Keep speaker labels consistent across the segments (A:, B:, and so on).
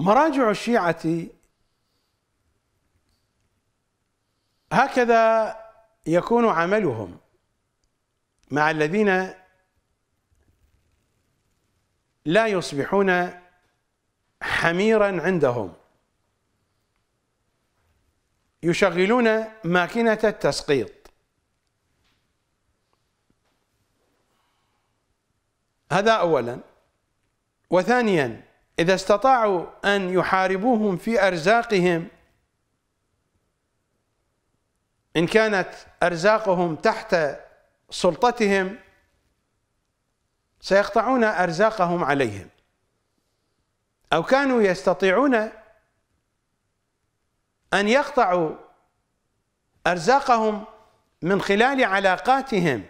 A: مراجع الشيعة هكذا يكون عملهم مع الذين لا يصبحون حميرا عندهم يشغلون ماكينة التسقيط هذا أولا وثانيا إذا استطاعوا أن يحاربوهم في أرزاقهم إن كانت أرزاقهم تحت سلطتهم سيقطعون أرزاقهم عليهم أو كانوا يستطيعون أن يقطعوا أرزاقهم من خلال علاقاتهم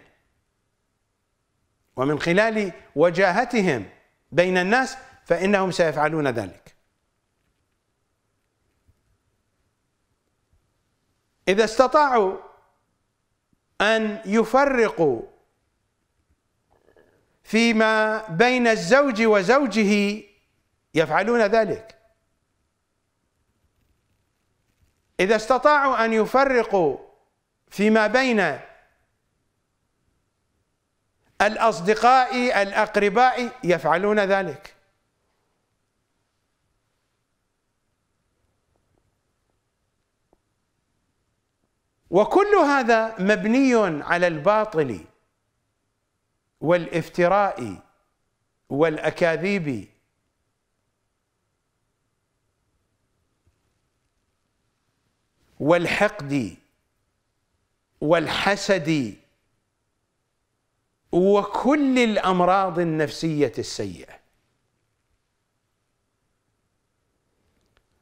A: ومن خلال وجاهتهم بين الناس فإنهم سيفعلون ذلك إذا استطاعوا أن يفرقوا فيما بين الزوج وزوجه يفعلون ذلك إذا استطاعوا أن يفرقوا فيما بين الأصدقاء الأقرباء يفعلون ذلك وكل هذا مبني على الباطل والافتراء والاكاذيب والحقد والحسد وكل الامراض النفسيه السيئه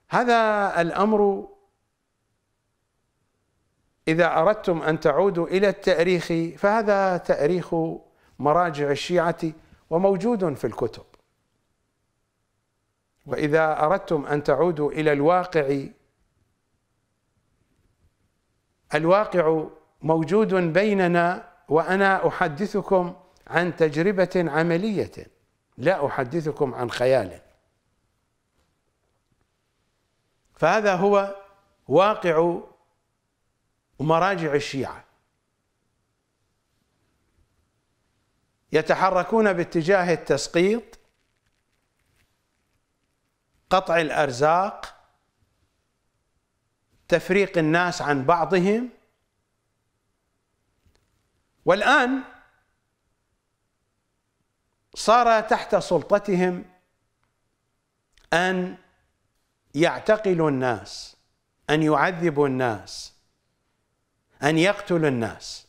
A: هذا الامر إذا أردتم أن تعودوا إلى التأريخ فهذا تأريخ مراجع الشيعة وموجود في الكتب وإذا أردتم أن تعودوا إلى الواقع الواقع موجود بيننا وأنا أحدثكم عن تجربة عملية لا أحدثكم عن خيال فهذا هو واقع ومراجع الشيعة يتحركون باتجاه التسقيط قطع الأرزاق تفريق الناس عن بعضهم والآن صار تحت سلطتهم أن يعتقلوا الناس أن يعذبوا الناس أن يقتل الناس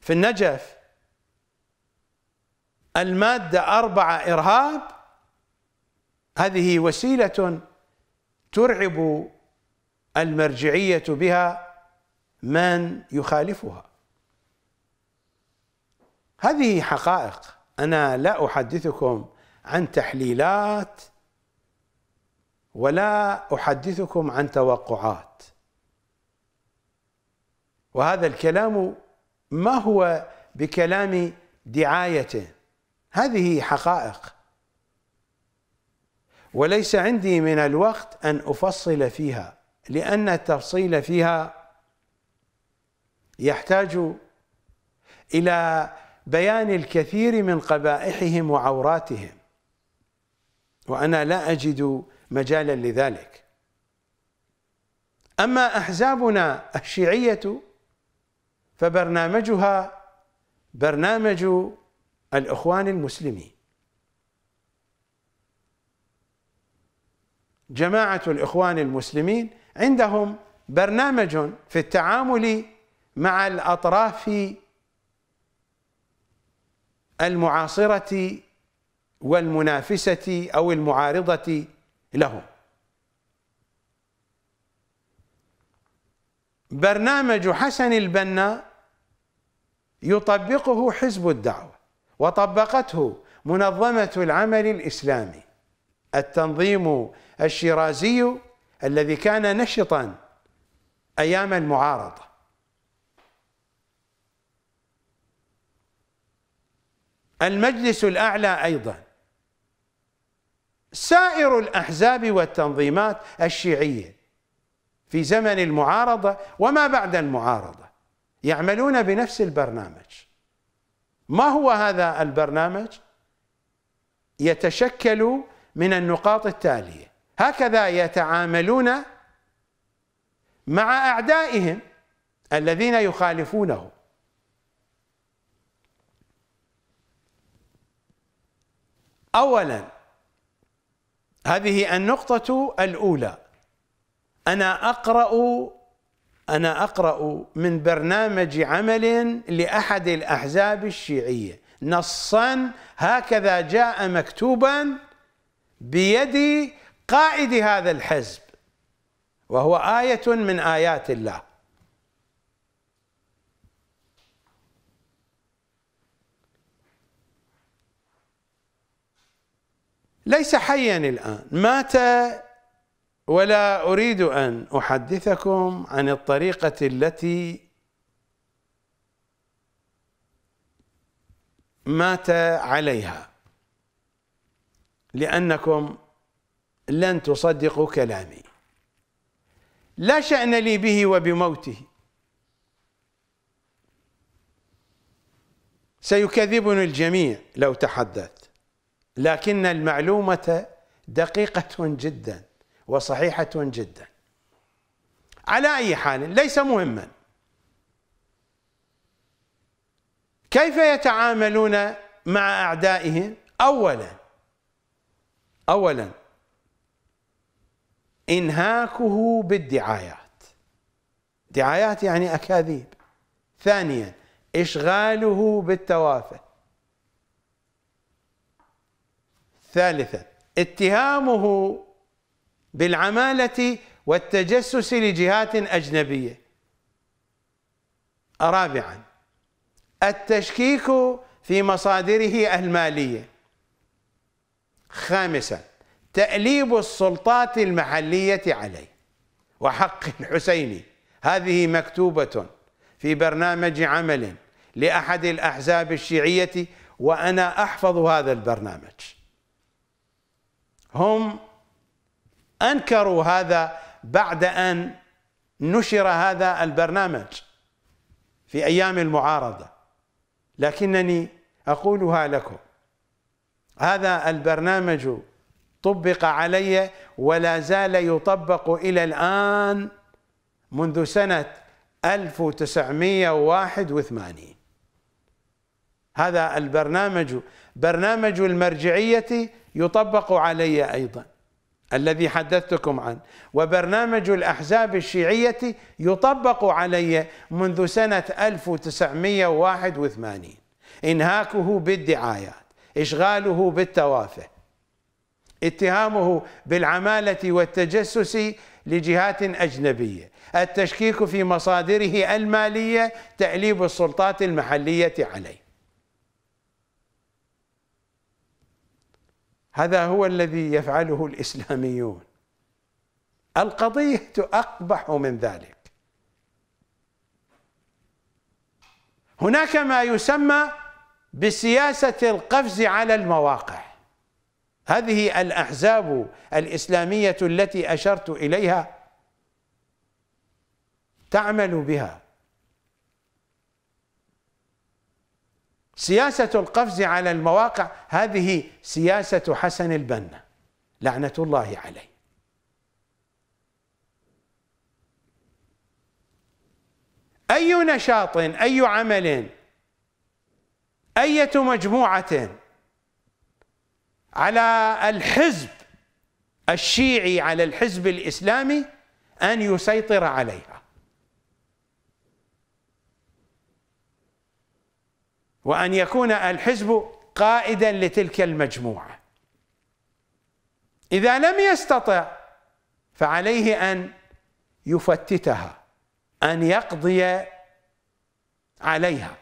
A: في النجف المادة أربعة إرهاب هذه وسيلة ترعب المرجعية بها من يخالفها هذه حقائق أنا لا أحدثكم عن تحليلات ولا احدثكم عن توقعات وهذا الكلام ما هو بكلام دعايته هذه حقائق وليس عندي من الوقت ان افصل فيها لان التفصيل فيها يحتاج الى بيان الكثير من قبائحهم وعوراتهم وانا لا اجد مجالا لذلك أما أحزابنا الشيعية فبرنامجها برنامج الإخوان المسلمين جماعة الإخوان المسلمين عندهم برنامج في التعامل مع الأطراف المعاصرة والمنافسة أو المعارضة لهم برنامج حسن البنا يطبقه حزب الدعوة وطبقته منظمة العمل الإسلامي التنظيم الشيرازي الذي كان نشطا أيام المعارضة المجلس الأعلى أيضا سائر الأحزاب والتنظيمات الشيعية في زمن المعارضة وما بعد المعارضة يعملون بنفس البرنامج ما هو هذا البرنامج؟ يتشكل من النقاط التالية هكذا يتعاملون مع أعدائهم الذين يخالفونه أولا هذه النقطة الأولى أنا أقرأ أنا أقرأ من برنامج عمل لأحد الأحزاب الشيعية نصا هكذا جاء مكتوبا بيد قائد هذا الحزب وهو آية من آيات الله ليس حيا الآن مات ولا أريد أن أحدثكم عن الطريقة التي مات عليها لأنكم لن تصدقوا كلامي لا شأن لي به وبموته سيكذبني الجميع لو تحدث لكن المعلومة دقيقة جدا وصحيحة جدا على أي حال ليس مهما كيف يتعاملون مع أعدائهم أولا أولا إنهاكه بالدعايات دعايات يعني أكاذيب ثانيا إشغاله بالتوافه ثالثا اتهامه بالعمالة والتجسس لجهات أجنبية رابعا التشكيك في مصادره المالية خامسا تأليب السلطات المحلية عليه وحق الحسيني هذه مكتوبة في برنامج عمل لأحد الأحزاب الشيعية وأنا أحفظ هذا البرنامج هم انكروا هذا بعد ان نشر هذا البرنامج في ايام المعارضه لكنني اقولها لكم هذا البرنامج طبق علي ولا زال يطبق الى الان منذ سنه 1981 هذا البرنامج برنامج المرجعيه يطبق علي أيضا الذي حدثتكم عنه وبرنامج الأحزاب الشيعية يطبق علي منذ سنة 1981 إنهاكه بالدعايات إشغاله بالتوافه اتهامه بالعمالة والتجسس لجهات أجنبية التشكيك في مصادره المالية تأليب السلطات المحلية عليه هذا هو الذي يفعله الاسلاميون القضيه اقبح من ذلك هناك ما يسمى بسياسه القفز على المواقع هذه الاحزاب الاسلاميه التي اشرت اليها تعمل بها سياسة القفز على المواقع هذه سياسة حسن البنا لعنة الله عليه أي نشاط أي عمل أية مجموعة على الحزب الشيعي على الحزب الإسلامي أن يسيطر عليها وأن يكون الحزب قائدا لتلك المجموعة إذا لم يستطع فعليه أن يفتتها أن يقضي عليها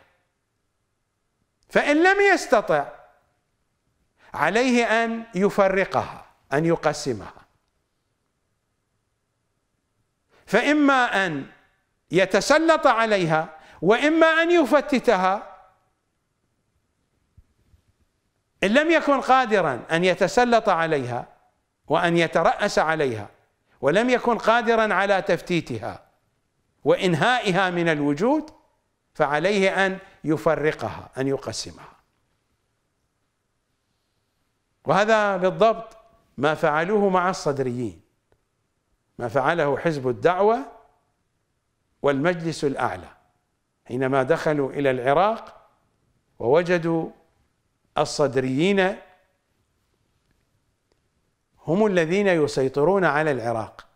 A: فإن لم يستطع عليه أن يفرقها أن يقسمها فإما أن يتسلط عليها وإما أن يفتتها إن لم يكن قادرا أن يتسلط عليها وأن يترأس عليها ولم يكن قادرا على تفتيتها وإنهائها من الوجود فعليه أن يفرقها أن يقسمها وهذا بالضبط ما فعلوه مع الصدريين ما فعله حزب الدعوة والمجلس الأعلى حينما دخلوا إلى العراق ووجدوا الصدريين هم الذين يسيطرون على العراق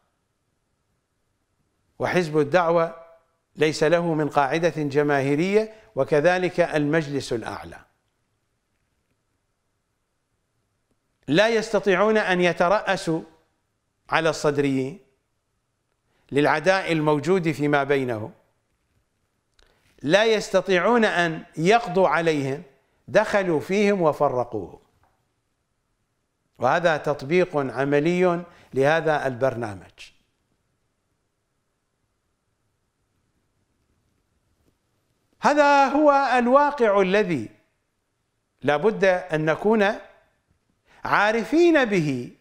A: وحزب الدعوة ليس له من قاعدة جماهيرية وكذلك المجلس الأعلى لا يستطيعون أن يترأسوا على الصدريين للعداء الموجود فيما بينهم لا يستطيعون أن يقضوا عليهم دخلوا فيهم وفرقوهم وهذا تطبيق عملي لهذا البرنامج هذا هو الواقع الذي لابد ان نكون عارفين به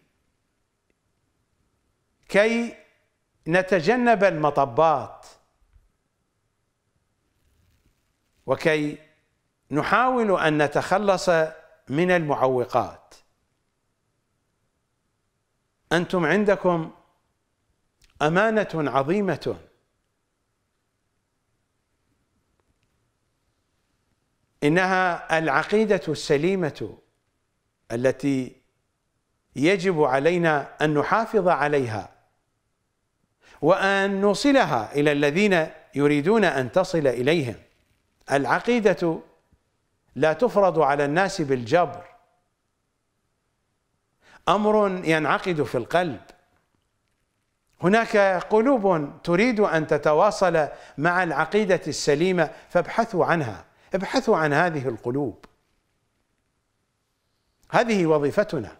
A: كي نتجنب المطبات وكي نحاول ان نتخلص من المعوقات انتم عندكم امانه عظيمه انها العقيده السليمه التي يجب علينا ان نحافظ عليها وان نوصلها الى الذين يريدون ان تصل اليهم العقيده لا تفرض على الناس بالجبر امر ينعقد في القلب هناك قلوب تريد ان تتواصل مع العقيده السليمه فابحثوا عنها ابحثوا عن هذه القلوب هذه وظيفتنا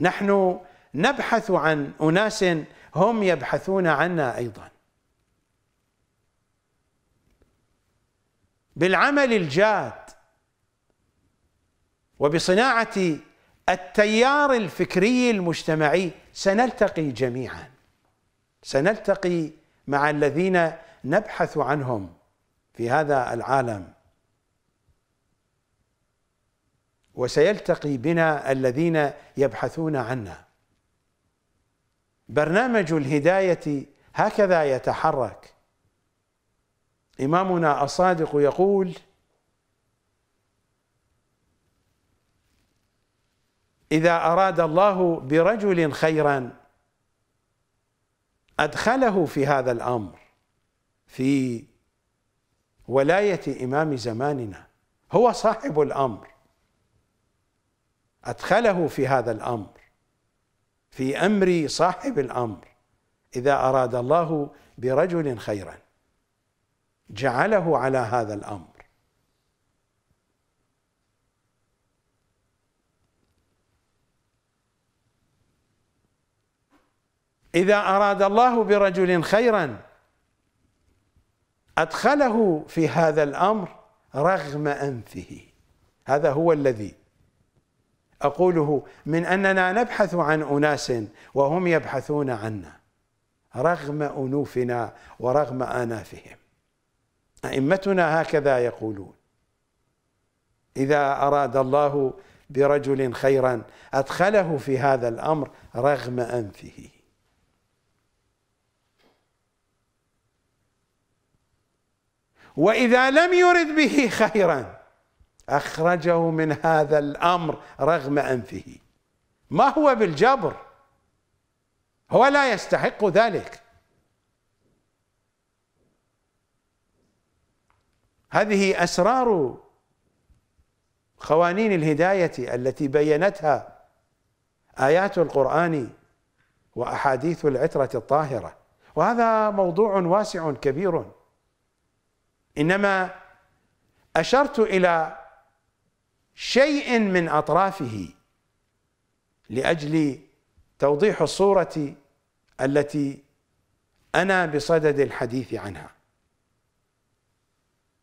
A: نحن نبحث عن اناس هم يبحثون عنا ايضا بالعمل الجاد وبصناعة التيار الفكري المجتمعي سنلتقي جميعا سنلتقي مع الذين نبحث عنهم في هذا العالم وسيلتقي بنا الذين يبحثون عنا برنامج الهدايه هكذا يتحرك إمامنا الصادق يقول إذا أراد الله برجل خيرا أدخله في هذا الأمر في ولاية إمام زماننا هو صاحب الأمر أدخله في هذا الأمر في أمر صاحب الأمر إذا أراد الله برجل خيراً جعله على هذا الامر اذا اراد الله برجل خيرا ادخله في هذا الامر رغم انفه هذا هو الذي اقوله من اننا نبحث عن اناس وهم يبحثون عنا رغم انوفنا ورغم انافهم أئمتنا هكذا يقولون إذا أراد الله برجل خيرا أدخله في هذا الأمر رغم أنفه وإذا لم يرد به خيرا أخرجه من هذا الأمر رغم أنفه ما هو بالجبر هو لا يستحق ذلك هذه اسرار قوانين الهدايه التي بينتها ايات القران واحاديث العتره الطاهره وهذا موضوع واسع كبير انما اشرت الى شيء من اطرافه لاجل توضيح الصوره التي انا بصدد الحديث عنها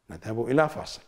A: نذهب إلى فاصل